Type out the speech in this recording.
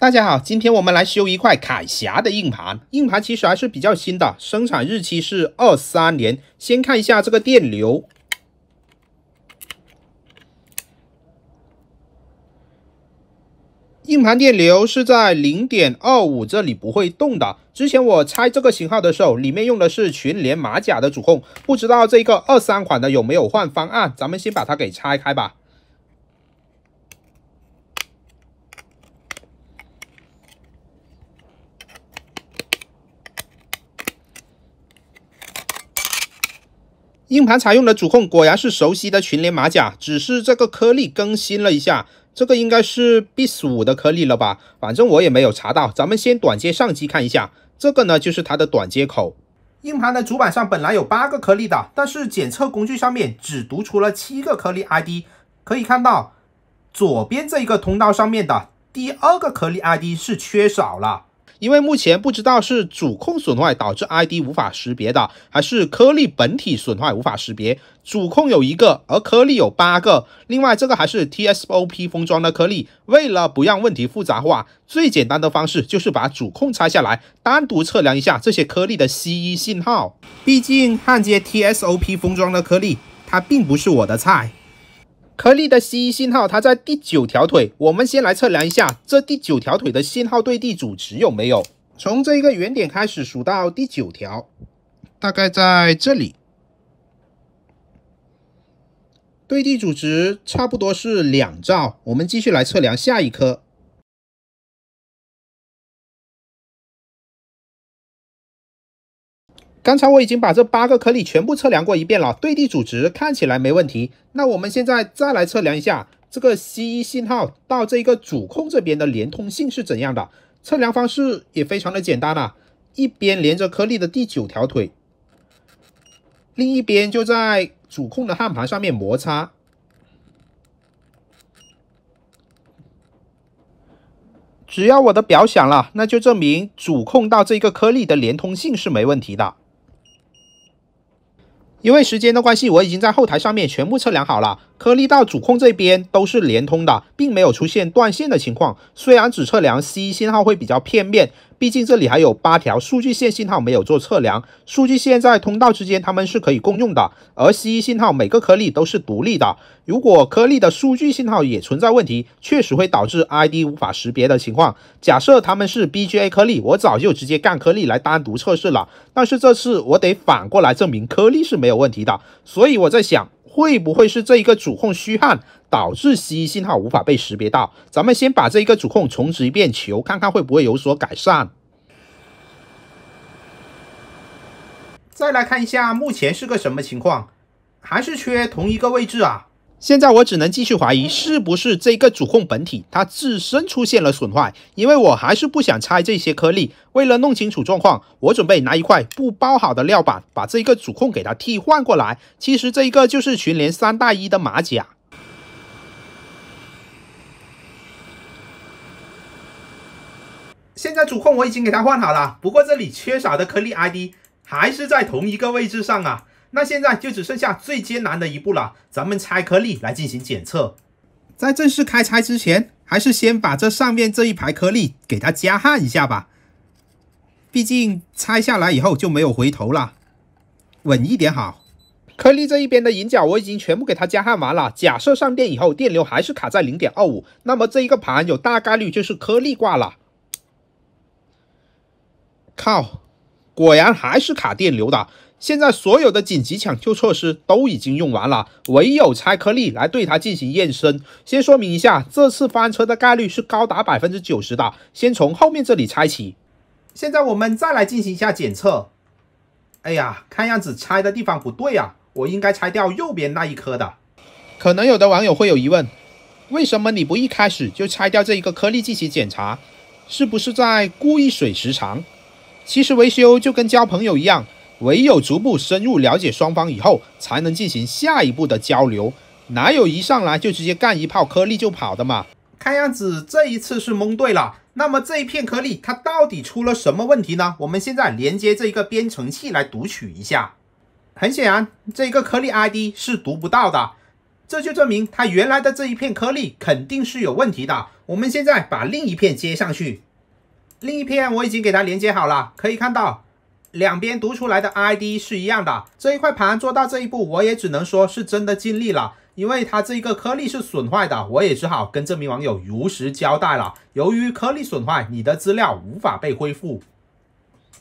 大家好，今天我们来修一块铠侠的硬盘。硬盘其实还是比较新的，生产日期是二三年。先看一下这个电流，硬盘电流是在零点二五这里不会动的。之前我拆这个型号的时候，里面用的是群联马甲的主控，不知道这个二三款的有没有换方案。咱们先把它给拆开吧。硬盘采用的主控果然是熟悉的群联马甲，只是这个颗粒更新了一下，这个应该是 B55 的颗粒了吧？反正我也没有查到。咱们先短接上机看一下，这个呢就是它的短接口。硬盘的主板上本来有八个颗粒的，但是检测工具上面只读出了七个颗粒 ID，可以看到左边这一个通道上面的第二个颗粒 ID 是缺少了。因为目前不知道是主控损坏导致 ID 无法识别的，还是颗粒本体损坏无法识别。主控有一个，而颗粒有八个。另外，这个还是 TSOP 封装的颗粒。为了不让问题复杂化，最简单的方式就是把主控拆下来，单独测量一下这些颗粒的 CE 信号。毕竟焊接 TSOP 封装的颗粒，它并不是我的菜。颗粒的 C 信号，它在第九条腿。我们先来测量一下这第九条腿的信号对地阻值有没有。从这一个原点开始数到第九条，大概在这里，对地阻值差不多是两兆。我们继续来测量下一颗。刚才我已经把这八个颗粒全部测量过一遍了，对地阻值看起来没问题。那我们现在再来测量一下这个 C1 信号到这个主控这边的连通性是怎样的？测量方式也非常的简单啊，一边连着颗粒的第九条腿，另一边就在主控的焊盘上面摩擦，只要我的表响了，那就证明主控到这个颗粒的连通性是没问题的。因为时间的关系，我已经在后台上面全部测量好了。颗粒到主控这边都是连通的，并没有出现断线的情况。虽然只测量 C 信号会比较片面，毕竟这里还有八条数据线信号没有做测量。数据线在通道之间，它们是可以共用的。而 C 信号每个颗粒都是独立的。如果颗粒的数据信号也存在问题，确实会导致 ID 无法识别的情况。假设它们是 BGA 颗粒，我早就直接干颗粒来单独测试了。但是这次我得反过来证明颗粒是没有问题的。所以我在想。会不会是这一个主控虚焊导致 C 信号无法被识别到？咱们先把这一个主控重置一遍，球看看会不会有所改善。再来看一下目前是个什么情况，还是缺同一个位置啊？现在我只能继续怀疑是不是这个主控本体它自身出现了损坏，因为我还是不想拆这些颗粒。为了弄清楚状况，我准备拿一块不包好的料板把这个主控给它替换过来。其实这一个就是群联三大一的马甲。现在主控我已经给它换好了，不过这里缺少的颗粒 ID 还是在同一个位置上啊。那现在就只剩下最艰难的一步了，咱们拆颗粒来进行检测。在正式开拆之前，还是先把这上面这一排颗粒给它加焊一下吧。毕竟拆下来以后就没有回头了，稳一点好。颗粒这一边的引脚我已经全部给它加焊完了。假设上电以后电流还是卡在零点二五，那么这一个盘有大概率就是颗粒挂了。靠，果然还是卡电流的。现在所有的紧急抢救措施都已经用完了，唯有拆颗粒来对它进行验身。先说明一下，这次翻车的概率是高达百分之九十的。先从后面这里拆起。现在我们再来进行一下检测。哎呀，看样子拆的地方不对啊，我应该拆掉右边那一颗的。可能有的网友会有疑问，为什么你不一开始就拆掉这一个颗粒进行检查？是不是在故意水时长？其实维修就跟交朋友一样。唯有逐步深入了解双方以后，才能进行下一步的交流。哪有一上来就直接干一炮颗粒就跑的嘛？看样子这一次是蒙对了。那么这一片颗粒它到底出了什么问题呢？我们现在连接这一个编程器来读取一下。很显然，这个颗粒 ID 是读不到的。这就证明它原来的这一片颗粒肯定是有问题的。我们现在把另一片接上去。另一片我已经给它连接好了，可以看到。两边读出来的 ID 是一样的，这一块盘做到这一步，我也只能说是真的尽力了，因为它这一个颗粒是损坏的，我也只好跟这名网友如实交代了，由于颗粒损坏，你的资料无法被恢复。